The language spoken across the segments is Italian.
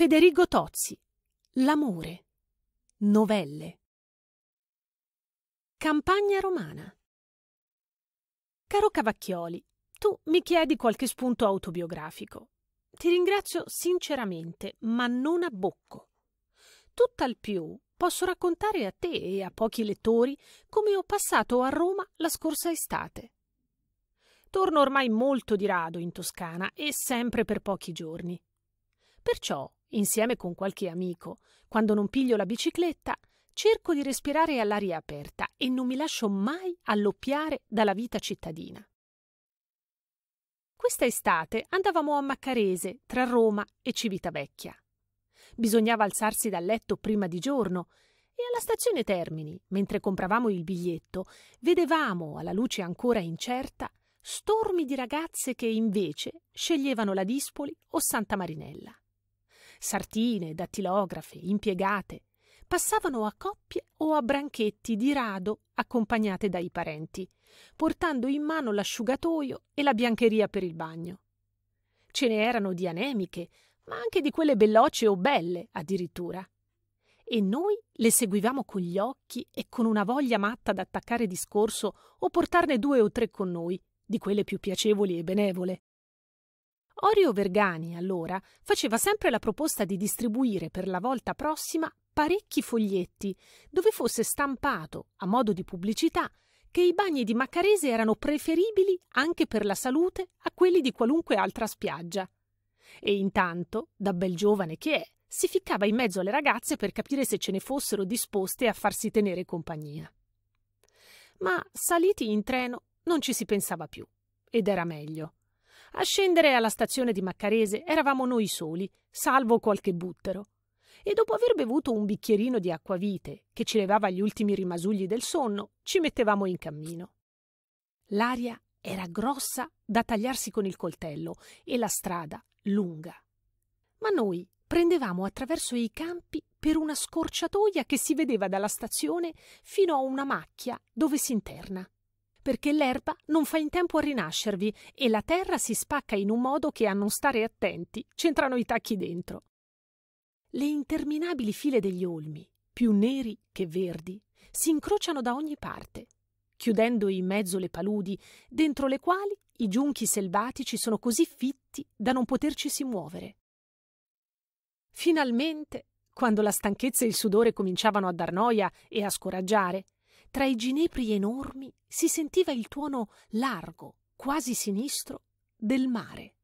Federico Tozzi L'amore Novelle Campagna romana Caro Cavacchioli, tu mi chiedi qualche spunto autobiografico. Ti ringrazio sinceramente, ma non a bocco. Tutt'al più posso raccontare a te e a pochi lettori come ho passato a Roma la scorsa estate. Torno ormai molto di rado in Toscana e sempre per pochi giorni. Perciò insieme con qualche amico. Quando non piglio la bicicletta, cerco di respirare all'aria aperta e non mi lascio mai alloppiare dalla vita cittadina. Questa estate andavamo a Maccarese, tra Roma e Civitavecchia. Bisognava alzarsi dal letto prima di giorno e alla stazione Termini, mentre compravamo il biglietto, vedevamo, alla luce ancora incerta, stormi di ragazze che invece sceglievano la Dispoli o Santa Marinella sartine, dattilografe, impiegate, passavano a coppie o a branchetti di rado accompagnate dai parenti, portando in mano l'asciugatoio e la biancheria per il bagno. Ce ne erano di anemiche, ma anche di quelle bellocce o belle addirittura. E noi le seguivamo con gli occhi e con una voglia matta d'attaccare discorso o portarne due o tre con noi, di quelle più piacevoli e benevole. Orio Vergani, allora, faceva sempre la proposta di distribuire per la volta prossima parecchi foglietti dove fosse stampato, a modo di pubblicità, che i bagni di Maccarese erano preferibili anche per la salute a quelli di qualunque altra spiaggia. E intanto, da bel giovane che è, si ficcava in mezzo alle ragazze per capire se ce ne fossero disposte a farsi tenere compagnia. Ma saliti in treno non ci si pensava più, ed era meglio. A scendere alla stazione di Maccarese eravamo noi soli, salvo qualche buttero. E dopo aver bevuto un bicchierino di acquavite, che ci levava gli ultimi rimasugli del sonno, ci mettevamo in cammino. L'aria era grossa da tagliarsi con il coltello e la strada lunga. Ma noi prendevamo attraverso i campi per una scorciatoia che si vedeva dalla stazione fino a una macchia dove si interna perché l'erba non fa in tempo a rinascervi e la terra si spacca in un modo che a non stare attenti c'entrano i tacchi dentro. Le interminabili file degli olmi, più neri che verdi, si incrociano da ogni parte, chiudendo in mezzo le paludi, dentro le quali i giunchi selvatici sono così fitti da non potercisi muovere. Finalmente, quando la stanchezza e il sudore cominciavano a dar noia e a scoraggiare, tra i ginepri enormi si sentiva il tuono largo, quasi sinistro, del mare.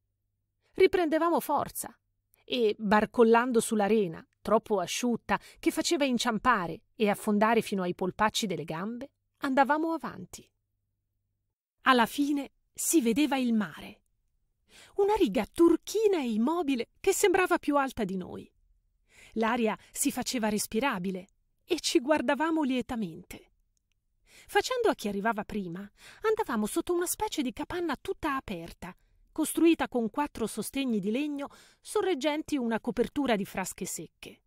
Riprendevamo forza e, barcollando sulla rena, troppo asciutta, che faceva inciampare e affondare fino ai polpacci delle gambe, andavamo avanti. Alla fine si vedeva il mare. Una riga turchina e immobile che sembrava più alta di noi. L'aria si faceva respirabile e ci guardavamo lietamente. Facendo a chi arrivava prima, andavamo sotto una specie di capanna tutta aperta, costruita con quattro sostegni di legno sorreggenti una copertura di frasche secche.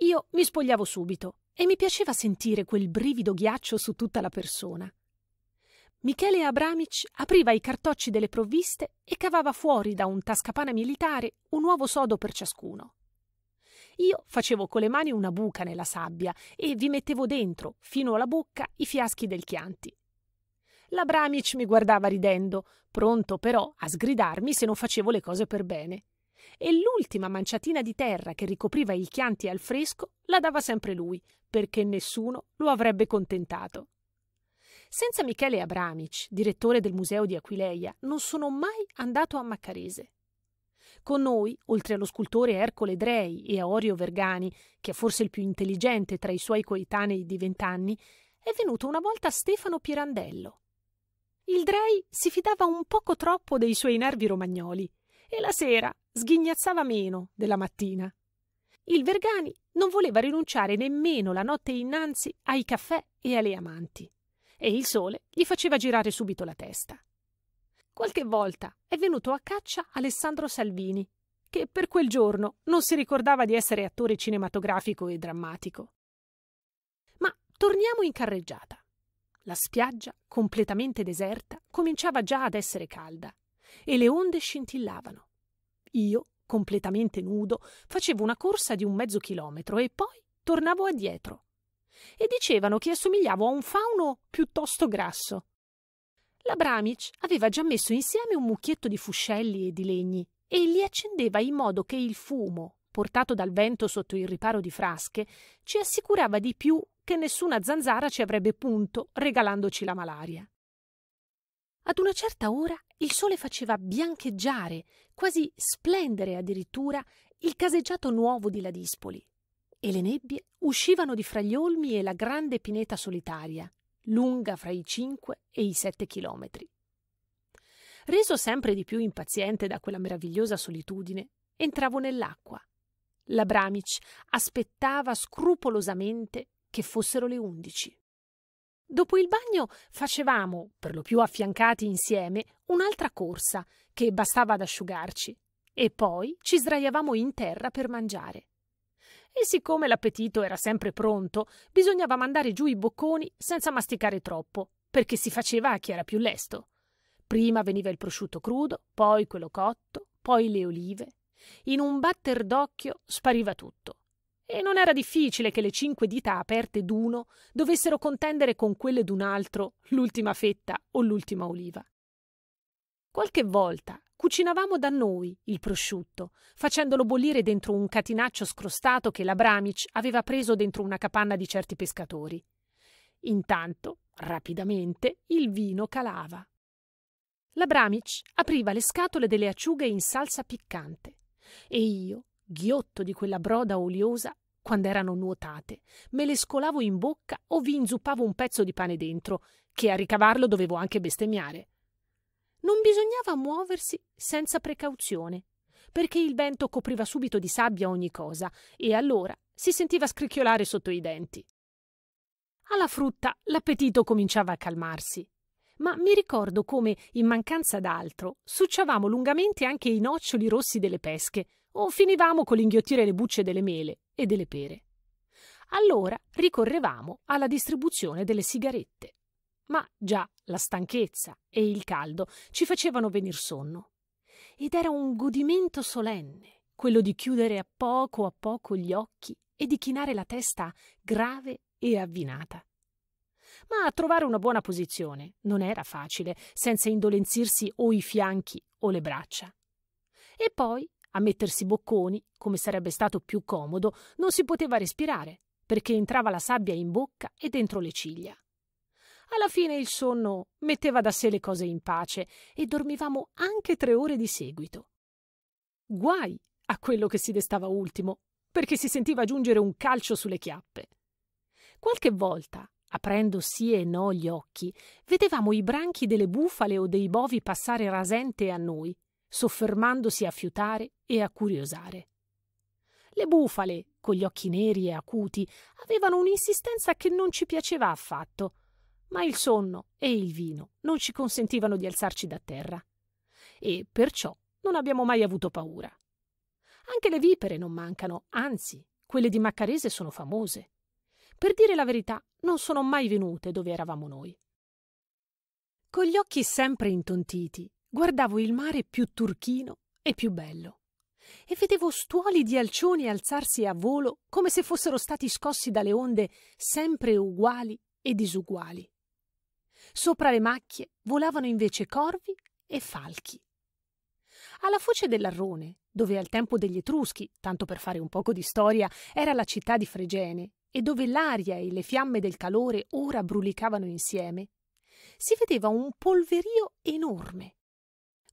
Io mi spogliavo subito e mi piaceva sentire quel brivido ghiaccio su tutta la persona. Michele Abramic apriva i cartocci delle provviste e cavava fuori da un tascapana militare un uovo sodo per ciascuno. Io facevo con le mani una buca nella sabbia e vi mettevo dentro, fino alla bocca, i fiaschi del Chianti. L'Abramic mi guardava ridendo, pronto però a sgridarmi se non facevo le cose per bene. E l'ultima manciatina di terra che ricopriva il Chianti al fresco la dava sempre lui, perché nessuno lo avrebbe contentato. Senza Michele Abramic, direttore del Museo di Aquileia, non sono mai andato a Maccarese. Con noi, oltre allo scultore Ercole Drei e a Orio Vergani, che è forse il più intelligente tra i suoi coetanei di vent'anni, è venuto una volta Stefano Pirandello. Il Drei si fidava un poco troppo dei suoi nervi romagnoli e la sera sghignazzava meno della mattina. Il Vergani non voleva rinunciare nemmeno la notte innanzi ai caffè e alle amanti, e il sole gli faceva girare subito la testa. Qualche volta è venuto a caccia Alessandro Salvini, che per quel giorno non si ricordava di essere attore cinematografico e drammatico. Ma torniamo in carreggiata. La spiaggia, completamente deserta, cominciava già ad essere calda e le onde scintillavano. Io, completamente nudo, facevo una corsa di un mezzo chilometro e poi tornavo addietro. E dicevano che assomigliavo a un fauno piuttosto grasso. La Bramic aveva già messo insieme un mucchietto di fuscelli e di legni e li accendeva in modo che il fumo, portato dal vento sotto il riparo di frasche, ci assicurava di più che nessuna zanzara ci avrebbe punto regalandoci la malaria. Ad una certa ora il sole faceva biancheggiare, quasi splendere addirittura, il caseggiato nuovo di Ladispoli e le nebbie uscivano di fra gli olmi e la grande pineta solitaria, lunga fra i 5 e i 7 chilometri. Reso sempre di più impaziente da quella meravigliosa solitudine, entravo nell'acqua. La Bramic aspettava scrupolosamente che fossero le 11. Dopo il bagno facevamo, per lo più affiancati insieme, un'altra corsa che bastava ad asciugarci e poi ci sdraiavamo in terra per mangiare e siccome l'appetito era sempre pronto, bisognava mandare giù i bocconi senza masticare troppo, perché si faceva a chi era più lesto. Prima veniva il prosciutto crudo, poi quello cotto, poi le olive. In un batter d'occhio spariva tutto. E non era difficile che le cinque dita aperte d'uno dovessero contendere con quelle d'un altro l'ultima fetta o l'ultima oliva. Qualche volta Cucinavamo da noi il prosciutto, facendolo bollire dentro un catinaccio scrostato che la Bramic aveva preso dentro una capanna di certi pescatori. Intanto, rapidamente, il vino calava. La Bramic apriva le scatole delle acciughe in salsa piccante e io, ghiotto di quella broda oliosa, quando erano nuotate, me le scolavo in bocca o vi inzuppavo un pezzo di pane dentro, che a ricavarlo dovevo anche bestemmiare non bisognava muoversi senza precauzione, perché il vento copriva subito di sabbia ogni cosa e allora si sentiva scricchiolare sotto i denti. Alla frutta l'appetito cominciava a calmarsi, ma mi ricordo come, in mancanza d'altro, succiavamo lungamente anche i noccioli rossi delle pesche o finivamo con l'inghiottire le bucce delle mele e delle pere. Allora ricorrevamo alla distribuzione delle sigarette ma già la stanchezza e il caldo ci facevano venir sonno. Ed era un godimento solenne quello di chiudere a poco a poco gli occhi e di chinare la testa grave e avvinata. Ma a trovare una buona posizione non era facile, senza indolenzirsi o i fianchi o le braccia. E poi, a mettersi bocconi, come sarebbe stato più comodo, non si poteva respirare, perché entrava la sabbia in bocca e dentro le ciglia. Alla fine il sonno metteva da sé le cose in pace e dormivamo anche tre ore di seguito. Guai a quello che si destava ultimo, perché si sentiva giungere un calcio sulle chiappe. Qualche volta, aprendo sì e no gli occhi, vedevamo i branchi delle bufale o dei bovi passare rasente a noi, soffermandosi a fiutare e a curiosare. Le bufale, con gli occhi neri e acuti, avevano un'insistenza che non ci piaceva affatto ma il sonno e il vino non ci consentivano di alzarci da terra. E perciò non abbiamo mai avuto paura. Anche le vipere non mancano, anzi, quelle di Maccarese sono famose. Per dire la verità, non sono mai venute dove eravamo noi. Con gli occhi sempre intontiti, guardavo il mare più turchino e più bello. E vedevo stuoli di alcioni alzarsi a volo come se fossero stati scossi dalle onde sempre uguali e disuguali. Sopra le macchie volavano invece corvi e falchi. Alla foce dell'Arrone, dove al tempo degli Etruschi, tanto per fare un poco di storia, era la città di Fregene, e dove l'aria e le fiamme del calore ora brulicavano insieme, si vedeva un polverio enorme.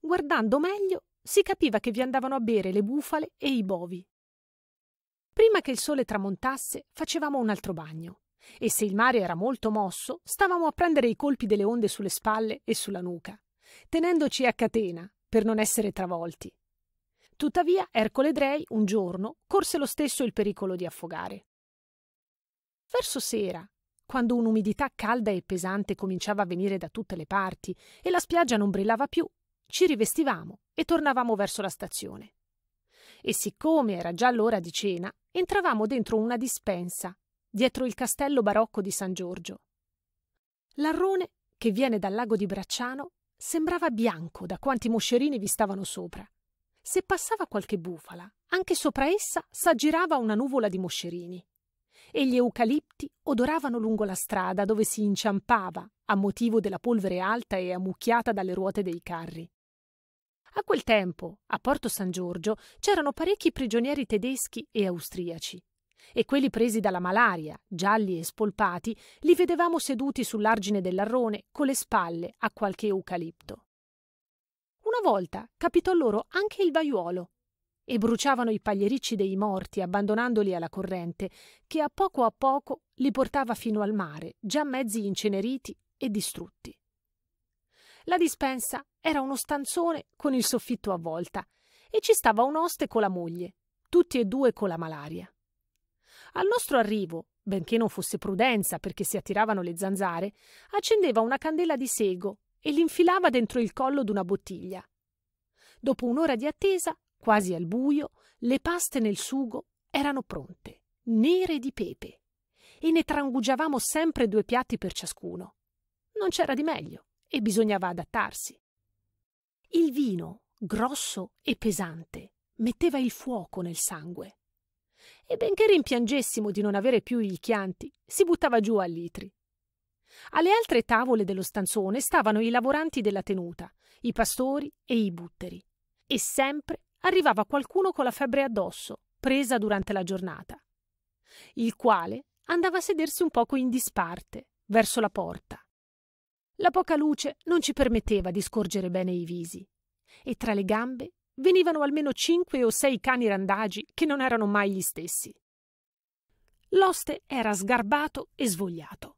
Guardando meglio, si capiva che vi andavano a bere le bufale e i bovi. Prima che il sole tramontasse, facevamo un altro bagno e se il mare era molto mosso, stavamo a prendere i colpi delle onde sulle spalle e sulla nuca, tenendoci a catena per non essere travolti. Tuttavia, Ercole Drey, un giorno, corse lo stesso il pericolo di affogare. Verso sera, quando un'umidità calda e pesante cominciava a venire da tutte le parti e la spiaggia non brillava più, ci rivestivamo e tornavamo verso la stazione. E siccome era già l'ora di cena, entravamo dentro una dispensa dietro il castello barocco di San Giorgio. L'arrone, che viene dal lago di Bracciano, sembrava bianco da quanti moscerini vi stavano sopra. Se passava qualche bufala, anche sopra essa s'aggirava una nuvola di moscerini. E gli eucalipti odoravano lungo la strada dove si inciampava a motivo della polvere alta e ammucchiata dalle ruote dei carri. A quel tempo, a Porto San Giorgio, c'erano parecchi prigionieri tedeschi e austriaci, e quelli presi dalla malaria, gialli e spolpati, li vedevamo seduti sull'argine dell'arrone con le spalle a qualche eucalipto. Una volta capitò loro anche il vaiuolo e bruciavano i pagliericci dei morti abbandonandoli alla corrente che a poco a poco li portava fino al mare, già mezzi inceneriti e distrutti. La dispensa era uno stanzone con il soffitto a volta e ci stava un oste con la moglie, tutti e due con la malaria. Al nostro arrivo, benché non fosse prudenza perché si attiravano le zanzare, accendeva una candela di sego e l'infilava dentro il collo d'una bottiglia. Dopo un'ora di attesa, quasi al buio, le paste nel sugo erano pronte, nere di pepe, e ne trangugiavamo sempre due piatti per ciascuno. Non c'era di meglio e bisognava adattarsi. Il vino, grosso e pesante, metteva il fuoco nel sangue e benché rimpiangessimo di non avere più i chianti, si buttava giù a litri. Alle altre tavole dello stanzone stavano i lavoranti della tenuta, i pastori e i butteri, e sempre arrivava qualcuno con la febbre addosso, presa durante la giornata, il quale andava a sedersi un poco in disparte, verso la porta. La poca luce non ci permetteva di scorgere bene i visi, e tra le gambe venivano almeno cinque o sei cani randagi che non erano mai gli stessi. L'oste era sgarbato e svogliato.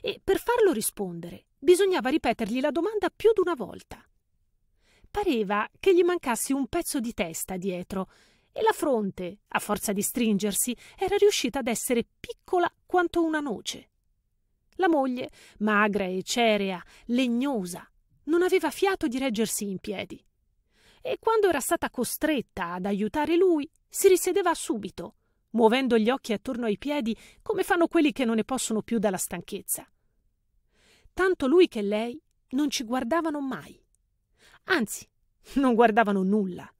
E per farlo rispondere bisognava ripetergli la domanda più di una volta. Pareva che gli mancasse un pezzo di testa dietro e la fronte, a forza di stringersi, era riuscita ad essere piccola quanto una noce. La moglie, magra e cerea, legnosa, non aveva fiato di reggersi in piedi e quando era stata costretta ad aiutare lui, si risedeva subito, muovendo gli occhi attorno ai piedi come fanno quelli che non ne possono più dalla stanchezza. Tanto lui che lei non ci guardavano mai. Anzi, non guardavano nulla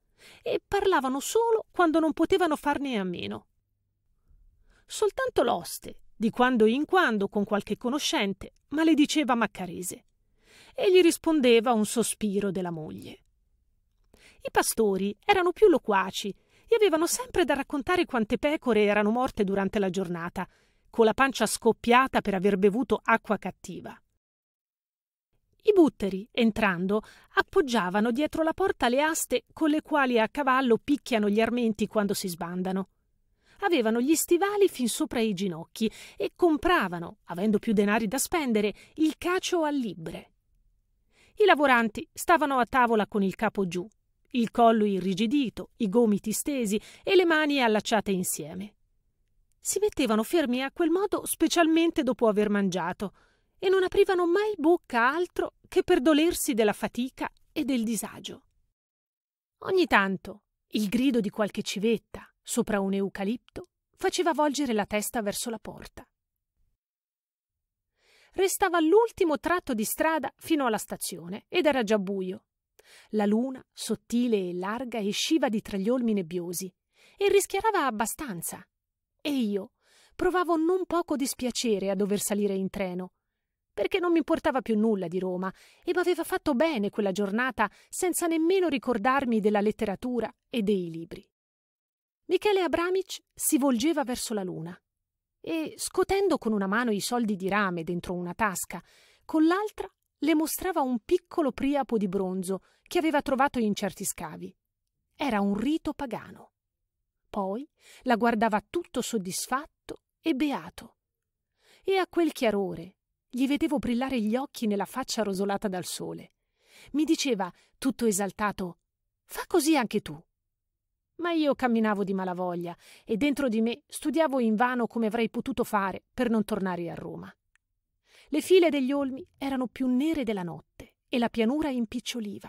e parlavano solo quando non potevano farne a meno. Soltanto l'oste, di quando in quando con qualche conoscente, malediceva Maccarese e gli rispondeva un sospiro della moglie. I pastori erano più loquaci e avevano sempre da raccontare quante pecore erano morte durante la giornata, con la pancia scoppiata per aver bevuto acqua cattiva. I butteri, entrando, appoggiavano dietro la porta le aste con le quali a cavallo picchiano gli armenti quando si sbandano. Avevano gli stivali fin sopra i ginocchi e compravano, avendo più denari da spendere, il cacio a libre. I lavoranti stavano a tavola con il capo giù, il collo irrigidito, i gomiti stesi e le mani allacciate insieme. Si mettevano fermi a quel modo specialmente dopo aver mangiato e non aprivano mai bocca altro che per dolersi della fatica e del disagio. Ogni tanto il grido di qualche civetta sopra un eucalipto faceva volgere la testa verso la porta. Restava l'ultimo tratto di strada fino alla stazione ed era già buio. La luna, sottile e larga, esciva di tra gli olmi nebbiosi e rischiarava abbastanza. E io provavo non poco dispiacere a dover salire in treno, perché non mi importava più nulla di Roma e m'aveva fatto bene quella giornata senza nemmeno ricordarmi della letteratura e dei libri. Michele Abramic si volgeva verso la luna e, scotendo con una mano i soldi di rame dentro una tasca, con l'altra le mostrava un piccolo priapo di bronzo che aveva trovato in certi scavi. Era un rito pagano. Poi la guardava tutto soddisfatto e beato. E a quel chiarore gli vedevo brillare gli occhi nella faccia rosolata dal sole. Mi diceva, tutto esaltato, fa così anche tu. Ma io camminavo di malavoglia e dentro di me studiavo invano come avrei potuto fare per non tornare a Roma. Le file degli olmi erano più nere della notte e la pianura impiccioliva.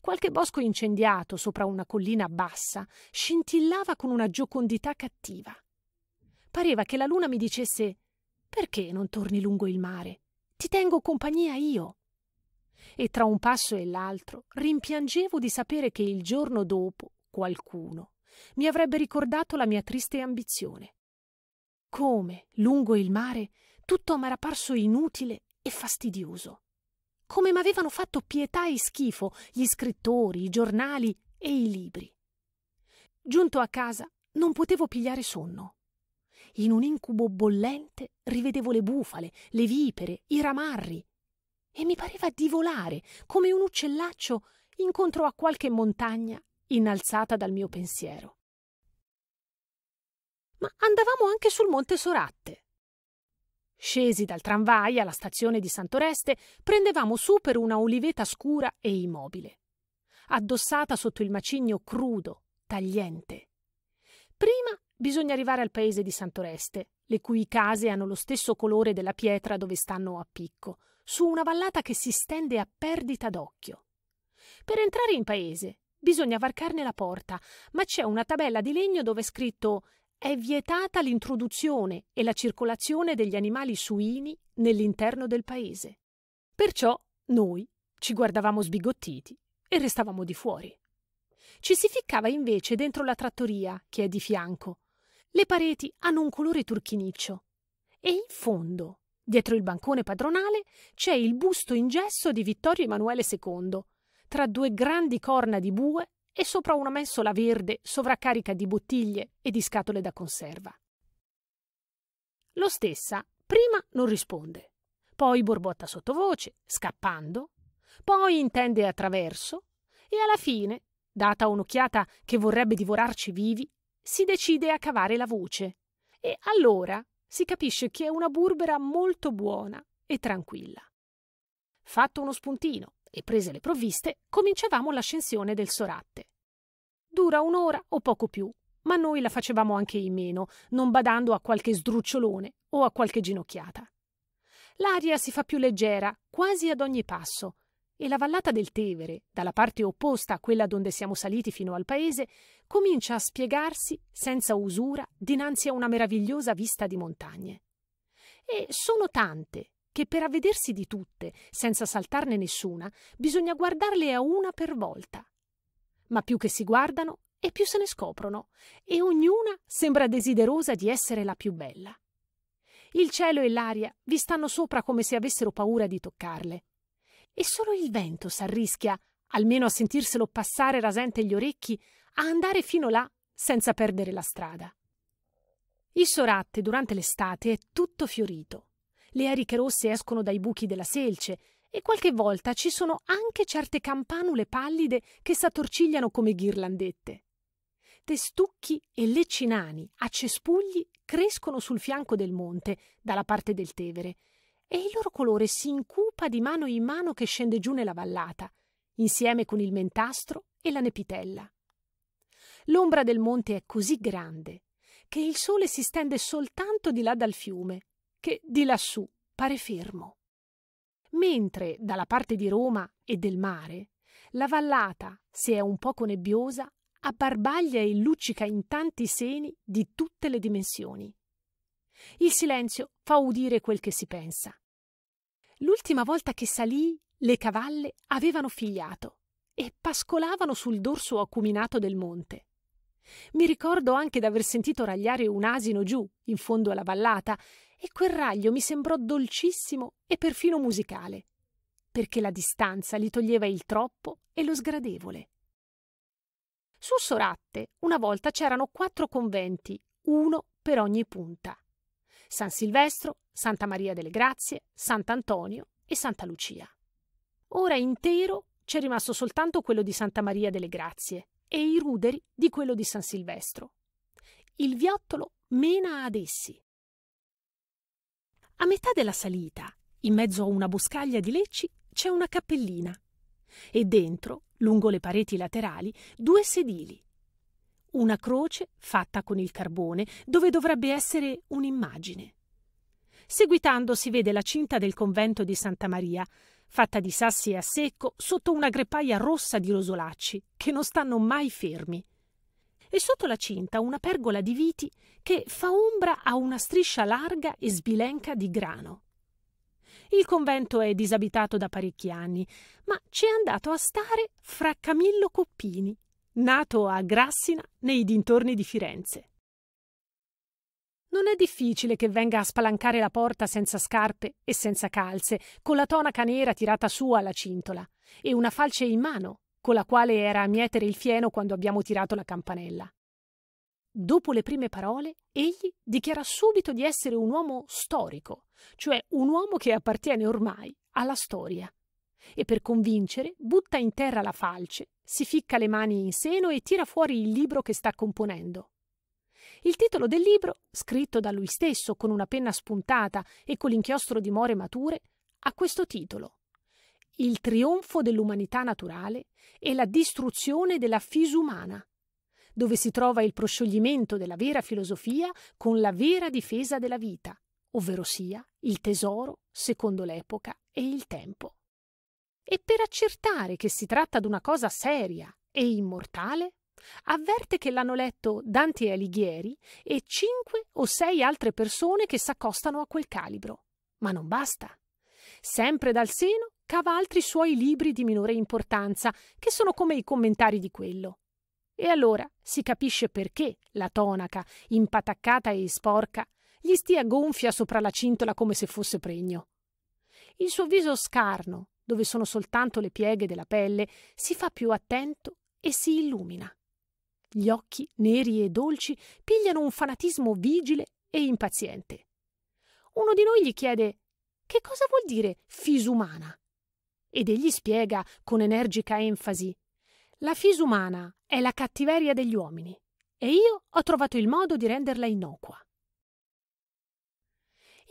Qualche bosco incendiato sopra una collina bassa scintillava con una giocondità cattiva. Pareva che la luna mi dicesse Perché non torni lungo il mare? Ti tengo compagnia io. E tra un passo e l'altro rimpiangevo di sapere che il giorno dopo qualcuno mi avrebbe ricordato la mia triste ambizione. Come, lungo il mare, tutto m'era parso inutile e fastidioso. Come m'avevano fatto pietà e schifo gli scrittori, i giornali e i libri. Giunto a casa non potevo pigliare sonno. In un incubo bollente rivedevo le bufale, le vipere, i ramarri e mi pareva di volare come un uccellaccio incontro a qualche montagna innalzata dal mio pensiero. Ma andavamo anche sul monte Soratte, Scesi dal tramvai alla stazione di Santoreste, prendevamo su per una oliveta scura e immobile, addossata sotto il macigno crudo, tagliente. Prima bisogna arrivare al paese di Santoreste, le cui case hanno lo stesso colore della pietra dove stanno a picco, su una vallata che si stende a perdita d'occhio. Per entrare in paese bisogna varcarne la porta, ma c'è una tabella di legno dove è scritto è vietata l'introduzione e la circolazione degli animali suini nell'interno del paese. Perciò noi ci guardavamo sbigottiti e restavamo di fuori. Ci si ficcava invece dentro la trattoria che è di fianco. Le pareti hanno un colore turchiniccio e in fondo, dietro il bancone padronale, c'è il busto in gesso di Vittorio Emanuele II, tra due grandi corna di bue e sopra una mensola verde sovraccarica di bottiglie e di scatole da conserva. Lo stessa prima non risponde, poi borbotta sottovoce, scappando, poi intende attraverso e alla fine, data un'occhiata che vorrebbe divorarci vivi, si decide a cavare la voce e allora si capisce che è una burbera molto buona e tranquilla. Fatto uno spuntino, e prese le provviste, cominciavamo l'ascensione del Soratte. Dura un'ora o poco più, ma noi la facevamo anche in meno, non badando a qualche sdrucciolone o a qualche ginocchiata. L'aria si fa più leggera quasi ad ogni passo e la vallata del Tevere, dalla parte opposta a quella donde siamo saliti fino al paese, comincia a spiegarsi senza usura dinanzi a una meravigliosa vista di montagne. E sono tante che per avvedersi di tutte, senza saltarne nessuna, bisogna guardarle a una per volta. Ma più che si guardano, e più se ne scoprono, e ognuna sembra desiderosa di essere la più bella. Il cielo e l'aria vi stanno sopra come se avessero paura di toccarle. E solo il vento s'arrischia, almeno a sentirselo passare rasente gli orecchi, a andare fino là senza perdere la strada. Il Soratte durante l'estate è tutto fiorito le eriche rosse escono dai buchi della selce e qualche volta ci sono anche certe campanule pallide che s'attorcigliano come ghirlandette. Testucchi e leccinani a cespugli crescono sul fianco del monte, dalla parte del Tevere, e il loro colore si incupa di mano in mano che scende giù nella vallata, insieme con il mentastro e la nepitella. L'ombra del monte è così grande che il sole si stende soltanto di là dal fiume che di lassù pare fermo. Mentre dalla parte di Roma e del mare, la vallata, se è un poco nebbiosa, abbarbaglia e luccica in tanti seni di tutte le dimensioni. Il silenzio fa udire quel che si pensa. L'ultima volta che salì, le cavalle avevano figliato e pascolavano sul dorso acuminato del monte. Mi ricordo anche d'aver sentito ragliare un asino giù, in fondo alla vallata, e quel raglio mi sembrò dolcissimo e perfino musicale, perché la distanza gli toglieva il troppo e lo sgradevole. Su Soratte una volta c'erano quattro conventi, uno per ogni punta. San Silvestro, Santa Maria delle Grazie, Sant'Antonio e Santa Lucia. Ora intero c'è rimasto soltanto quello di Santa Maria delle Grazie e i ruderi di quello di San Silvestro. Il viottolo mena ad essi a metà della salita, in mezzo a una boscaglia di lecci, c'è una cappellina e dentro, lungo le pareti laterali, due sedili. Una croce fatta con il carbone dove dovrebbe essere un'immagine. Seguitando si vede la cinta del convento di Santa Maria, fatta di sassi a secco sotto una greppaia rossa di rosolacci che non stanno mai fermi e sotto la cinta una pergola di viti che fa ombra a una striscia larga e sbilenca di grano. Il convento è disabitato da parecchi anni, ma ci è andato a stare fra Camillo Coppini, nato a Grassina nei dintorni di Firenze. Non è difficile che venga a spalancare la porta senza scarpe e senza calze, con la tonaca nera tirata su alla cintola e una falce in mano, con la quale era a mietere il fieno quando abbiamo tirato la campanella. Dopo le prime parole, egli dichiara subito di essere un uomo storico, cioè un uomo che appartiene ormai alla storia. E per convincere, butta in terra la falce, si ficca le mani in seno e tira fuori il libro che sta componendo. Il titolo del libro, scritto da lui stesso con una penna spuntata e con l'inchiostro di more mature, ha questo titolo il trionfo dell'umanità naturale e la distruzione della fisumana, dove si trova il proscioglimento della vera filosofia con la vera difesa della vita, ovvero sia il tesoro secondo l'epoca e il tempo. E per accertare che si tratta di una cosa seria e immortale, avverte che l'hanno letto Dante Alighieri e cinque o sei altre persone che s'accostano a quel calibro. Ma non basta. Sempre dal seno cava altri suoi libri di minore importanza, che sono come i commentari di quello. E allora si capisce perché la tonaca, impataccata e sporca, gli stia gonfia sopra la cintola come se fosse pregno. Il suo viso scarno, dove sono soltanto le pieghe della pelle, si fa più attento e si illumina. Gli occhi, neri e dolci, pigliano un fanatismo vigile e impaziente. Uno di noi gli chiede Che cosa vuol dire fisumana? ed egli spiega con energica enfasi La fisumana è la cattiveria degli uomini e io ho trovato il modo di renderla innocua.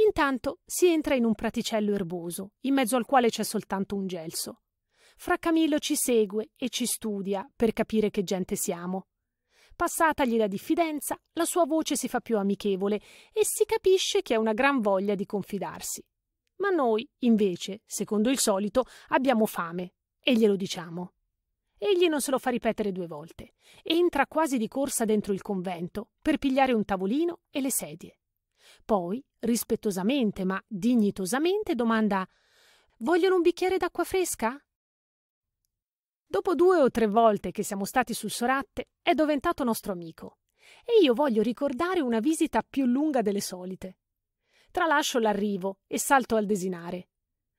Intanto si entra in un praticello erboso, in mezzo al quale c'è soltanto un gelso. Fra Camillo ci segue e ci studia per capire che gente siamo. Passatagli la diffidenza, la sua voce si fa più amichevole e si capisce che ha una gran voglia di confidarsi. Ma noi, invece, secondo il solito, abbiamo fame e glielo diciamo. Egli non se lo fa ripetere due volte. Entra quasi di corsa dentro il convento per pigliare un tavolino e le sedie. Poi, rispettosamente ma dignitosamente, domanda Vogliono un bicchiere d'acqua fresca? Dopo due o tre volte che siamo stati sul Soratte, è diventato nostro amico. E io voglio ricordare una visita più lunga delle solite tralascio l'arrivo e salto al desinare.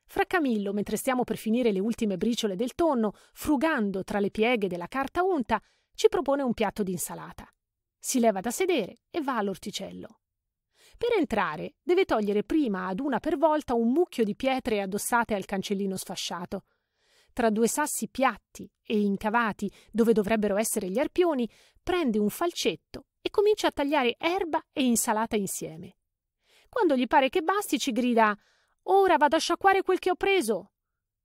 Fra Camillo, mentre stiamo per finire le ultime briciole del tonno, frugando tra le pieghe della carta unta, ci propone un piatto di insalata. Si leva da sedere e va all'orticello. Per entrare deve togliere prima ad una per volta un mucchio di pietre addossate al cancellino sfasciato. Tra due sassi piatti e incavati dove dovrebbero essere gli arpioni, prende un falcetto e comincia a tagliare erba e insalata insieme. Quando gli pare che basti ci grida Ora vado a sciacquare quel che ho preso.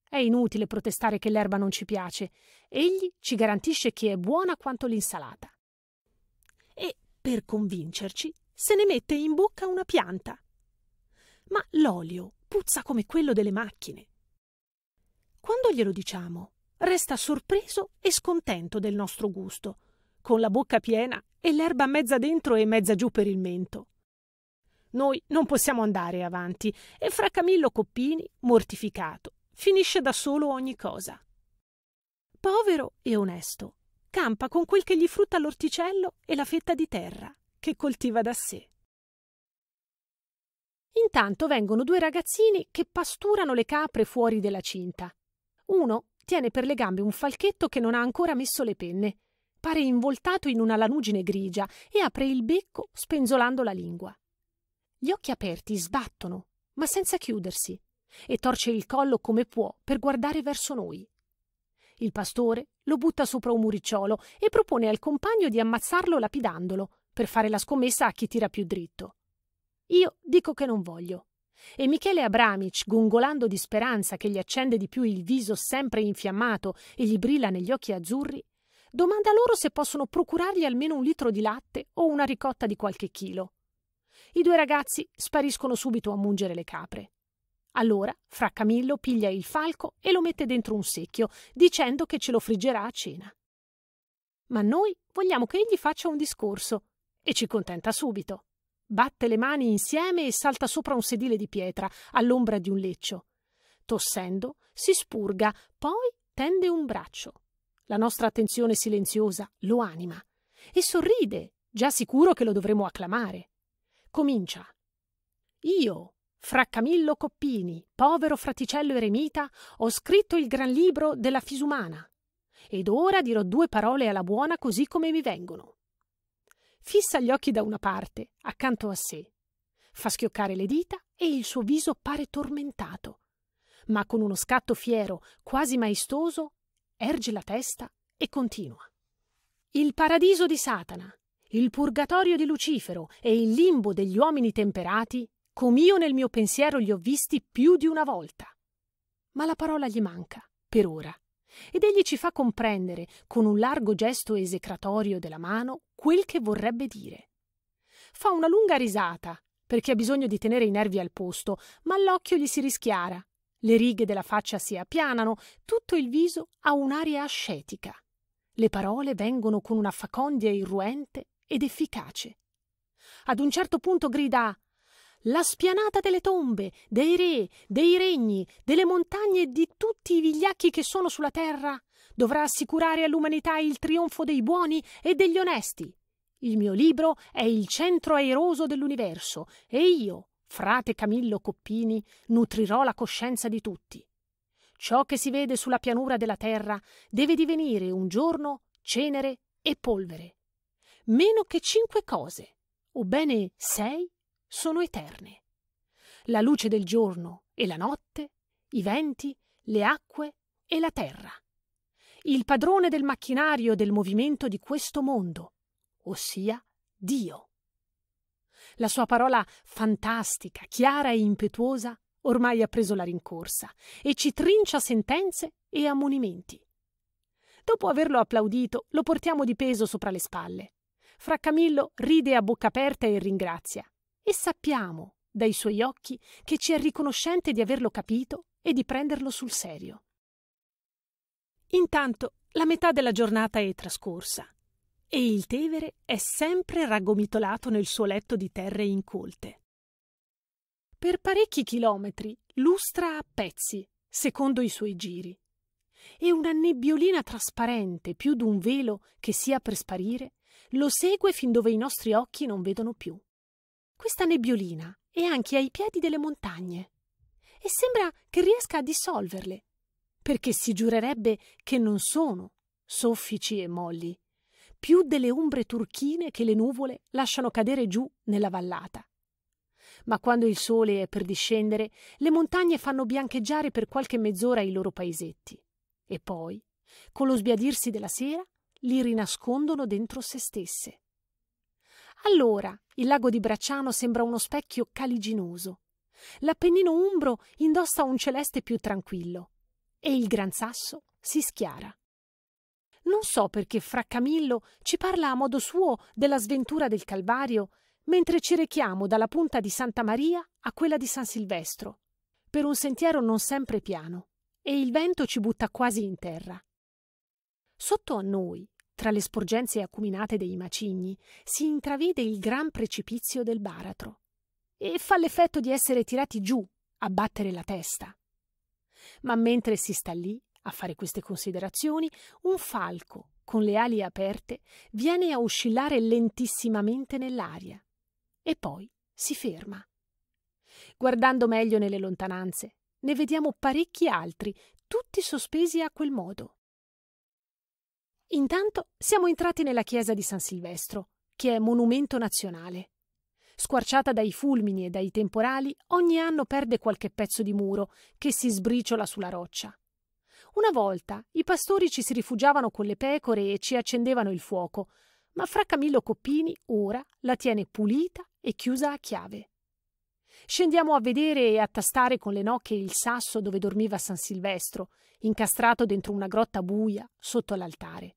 È inutile protestare che l'erba non ci piace. Egli ci garantisce che è buona quanto l'insalata. E, per convincerci, se ne mette in bocca una pianta. Ma l'olio puzza come quello delle macchine. Quando glielo diciamo, resta sorpreso e scontento del nostro gusto, con la bocca piena e l'erba mezza dentro e mezza giù per il mento. Noi non possiamo andare avanti e fra Camillo Coppini, mortificato, finisce da solo ogni cosa. Povero e onesto, campa con quel che gli frutta l'orticello e la fetta di terra che coltiva da sé. Intanto vengono due ragazzini che pasturano le capre fuori della cinta. Uno tiene per le gambe un falchetto che non ha ancora messo le penne. Pare involtato in una lanugine grigia e apre il becco spenzolando la lingua. Gli occhi aperti sbattono, ma senza chiudersi, e torce il collo come può per guardare verso noi. Il pastore lo butta sopra un muricciolo e propone al compagno di ammazzarlo lapidandolo per fare la scommessa a chi tira più dritto. Io dico che non voglio. E Michele Abramic, gongolando di speranza che gli accende di più il viso sempre infiammato e gli brilla negli occhi azzurri, domanda loro se possono procurargli almeno un litro di latte o una ricotta di qualche chilo. I due ragazzi spariscono subito a mungere le capre. Allora Fra Camillo piglia il falco e lo mette dentro un secchio, dicendo che ce lo friggerà a cena. Ma noi vogliamo che egli faccia un discorso e ci contenta subito. Batte le mani insieme e salta sopra un sedile di pietra, all'ombra di un leccio. Tossendo, si spurga, poi tende un braccio. La nostra attenzione silenziosa lo anima e sorride, già sicuro che lo dovremo acclamare comincia. Io, fra Camillo Coppini, povero fraticello eremita, ho scritto il gran libro della fisumana ed ora dirò due parole alla buona così come mi vengono. Fissa gli occhi da una parte, accanto a sé, fa schioccare le dita e il suo viso pare tormentato, ma con uno scatto fiero, quasi maestoso, erge la testa e continua. Il paradiso di Satana il purgatorio di Lucifero e il limbo degli uomini temperati, com'io nel mio pensiero li ho visti più di una volta. Ma la parola gli manca, per ora, ed egli ci fa comprendere, con un largo gesto esecratorio della mano, quel che vorrebbe dire. Fa una lunga risata, perché ha bisogno di tenere i nervi al posto, ma l'occhio gli si rischiara, le righe della faccia si appianano, tutto il viso ha un'aria ascetica. Le parole vengono con una facondia irruente ed efficace. Ad un certo punto grida la spianata delle tombe, dei re, dei regni, delle montagne e di tutti i vigliacchi che sono sulla terra dovrà assicurare all'umanità il trionfo dei buoni e degli onesti. Il mio libro è il centro aeroso dell'universo e io, frate Camillo Coppini, nutrirò la coscienza di tutti. Ciò che si vede sulla pianura della terra deve divenire un giorno cenere e polvere meno che cinque cose, o bene sei, sono eterne. La luce del giorno e la notte, i venti, le acque e la terra. Il padrone del macchinario del movimento di questo mondo, ossia Dio. La sua parola fantastica, chiara e impetuosa ormai ha preso la rincorsa e ci trincia sentenze e ammonimenti. Dopo averlo applaudito, lo portiamo di peso sopra le spalle. Fra Camillo ride a bocca aperta e ringrazia. E sappiamo, dai suoi occhi, che ci è riconoscente di averlo capito e di prenderlo sul serio. Intanto la metà della giornata è trascorsa e il Tevere è sempre raggomitolato nel suo letto di terre incolte. Per parecchi chilometri lustra a pezzi, secondo i suoi giri, e una nebbiolina trasparente più d'un velo che sia per sparire lo segue fin dove i nostri occhi non vedono più. Questa nebbiolina è anche ai piedi delle montagne e sembra che riesca a dissolverle, perché si giurerebbe che non sono soffici e molli, più delle ombre turchine che le nuvole lasciano cadere giù nella vallata. Ma quando il sole è per discendere, le montagne fanno biancheggiare per qualche mezz'ora i loro paesetti e poi, con lo sbiadirsi della sera, li rinascondono dentro se stesse. Allora il lago di Bracciano sembra uno specchio caliginoso. L'Appennino umbro indossa un celeste più tranquillo e il Gran Sasso si schiara. Non so perché fra Camillo ci parla a modo suo della sventura del Calvario, mentre ci rechiamo dalla punta di Santa Maria a quella di San Silvestro, per un sentiero non sempre piano, e il vento ci butta quasi in terra. Sotto a noi, tra le sporgenze acuminate dei macigni si intravede il gran precipizio del baratro e fa l'effetto di essere tirati giù a battere la testa. Ma mentre si sta lì a fare queste considerazioni, un falco con le ali aperte viene a oscillare lentissimamente nell'aria e poi si ferma. Guardando meglio nelle lontananze, ne vediamo parecchi altri, tutti sospesi a quel modo. Intanto siamo entrati nella chiesa di San Silvestro, che è monumento nazionale. Squarciata dai fulmini e dai temporali, ogni anno perde qualche pezzo di muro che si sbriciola sulla roccia. Una volta i pastori ci si rifugiavano con le pecore e ci accendevano il fuoco, ma fra Camillo Coppini ora la tiene pulita e chiusa a chiave. Scendiamo a vedere e a tastare con le nocche il sasso dove dormiva San Silvestro, incastrato dentro una grotta buia sotto l'altare.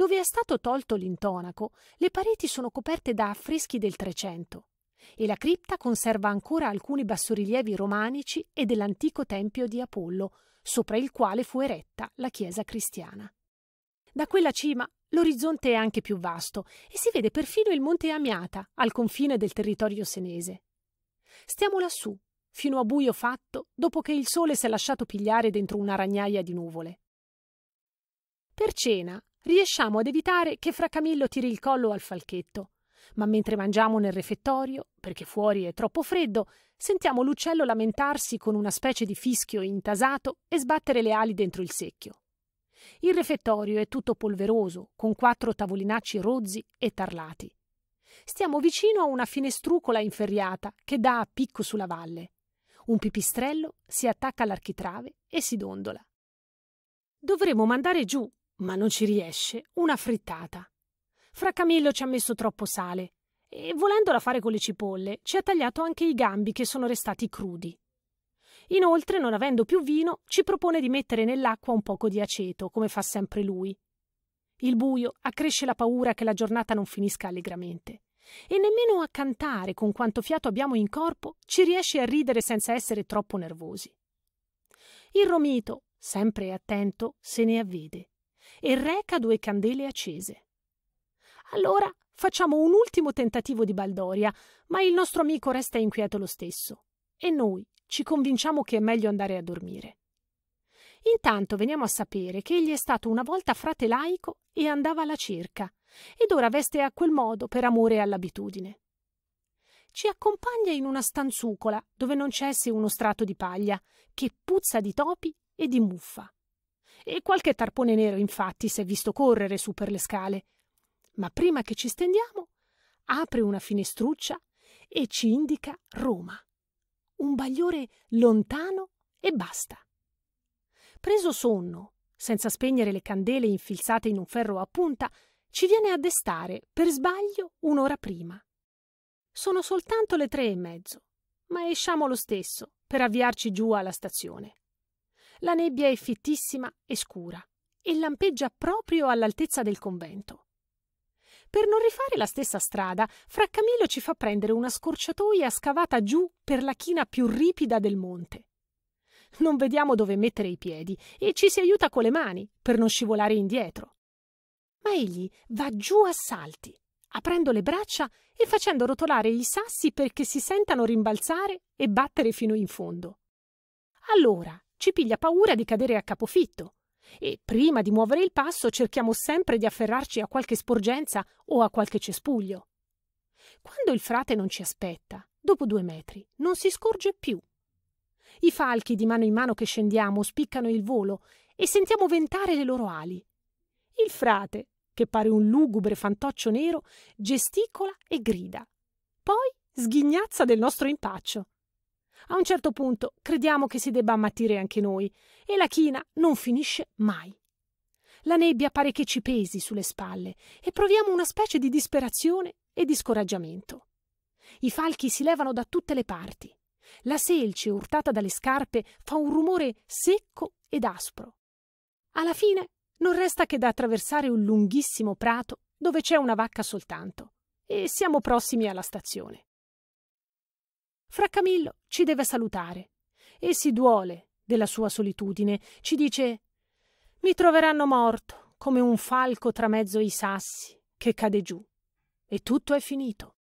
Dove è stato tolto l'intonaco, le pareti sono coperte da affreschi del Trecento e la cripta conserva ancora alcuni bassorilievi romanici e dell'antico tempio di Apollo, sopra il quale fu eretta la chiesa cristiana. Da quella cima l'orizzonte è anche più vasto e si vede perfino il monte Amiata, al confine del territorio senese. Stiamo lassù, fino a buio fatto, dopo che il sole si è lasciato pigliare dentro una ragnaia di nuvole. Per cena riesciamo ad evitare che fra Camillo tiri il collo al falchetto. Ma mentre mangiamo nel refettorio, perché fuori è troppo freddo, sentiamo l'uccello lamentarsi con una specie di fischio intasato e sbattere le ali dentro il secchio. Il refettorio è tutto polveroso, con quattro tavolinacci rozzi e tarlati. Stiamo vicino a una finestrucola inferriata che dà a picco sulla valle. Un pipistrello si attacca all'architrave e si dondola. Dovremo mandare giù ma non ci riesce una frittata. Fra Camillo ci ha messo troppo sale e, volendola fare con le cipolle, ci ha tagliato anche i gambi che sono restati crudi. Inoltre, non avendo più vino, ci propone di mettere nell'acqua un poco di aceto, come fa sempre lui. Il buio accresce la paura che la giornata non finisca allegramente. E nemmeno a cantare con quanto fiato abbiamo in corpo ci riesce a ridere senza essere troppo nervosi. Il romito, sempre attento, se ne avvede e reca due candele accese. Allora facciamo un ultimo tentativo di Baldoria, ma il nostro amico resta inquieto lo stesso e noi ci convinciamo che è meglio andare a dormire. Intanto veniamo a sapere che egli è stato una volta frate laico e andava alla cerca, ed ora veste a quel modo per amore all'abitudine. Ci accompagna in una stanzucola dove non c'è se uno strato di paglia, che puzza di topi e di muffa e qualche tarpone nero infatti si è visto correre su per le scale. Ma prima che ci stendiamo, apre una finestruccia e ci indica Roma. Un bagliore lontano e basta. Preso sonno, senza spegnere le candele infilzate in un ferro a punta, ci viene a destare, per sbaglio, un'ora prima. Sono soltanto le tre e mezzo, ma esciamo lo stesso per avviarci giù alla stazione. La nebbia è fittissima e scura e lampeggia proprio all'altezza del convento. Per non rifare la stessa strada, Fraccamelo ci fa prendere una scorciatoia scavata giù per la china più ripida del monte. Non vediamo dove mettere i piedi e ci si aiuta con le mani per non scivolare indietro. Ma egli va giù a salti, aprendo le braccia e facendo rotolare i sassi perché si sentano rimbalzare e battere fino in fondo. Allora ci piglia paura di cadere a capofitto. E prima di muovere il passo cerchiamo sempre di afferrarci a qualche sporgenza o a qualche cespuglio. Quando il frate non ci aspetta, dopo due metri, non si scorge più. I falchi di mano in mano che scendiamo spiccano il volo e sentiamo ventare le loro ali. Il frate, che pare un lugubre fantoccio nero, gesticola e grida. Poi sghignazza del nostro impaccio. A un certo punto crediamo che si debba ammattire anche noi e la china non finisce mai. La nebbia pare che ci pesi sulle spalle e proviamo una specie di disperazione e di scoraggiamento. I falchi si levano da tutte le parti. La selce urtata dalle scarpe fa un rumore secco ed aspro. Alla fine non resta che da attraversare un lunghissimo prato dove c'è una vacca soltanto e siamo prossimi alla stazione. Fra Camillo ci deve salutare e si duole della sua solitudine. Ci dice: Mi troveranno morto come un falco tra mezzo i sassi che cade giù. E tutto è finito.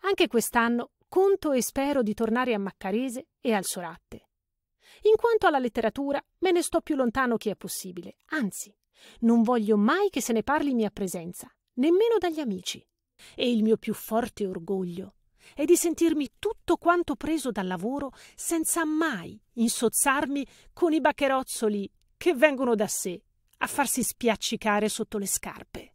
Anche quest'anno conto e spero di tornare a Maccarese e al Soratte. In quanto alla letteratura, me ne sto più lontano che è possibile. Anzi, non voglio mai che se ne parli in mia presenza, nemmeno dagli amici. E il mio più forte orgoglio e di sentirmi tutto quanto preso dal lavoro senza mai insozzarmi con i baccherozzoli che vengono da sé a farsi spiaccicare sotto le scarpe.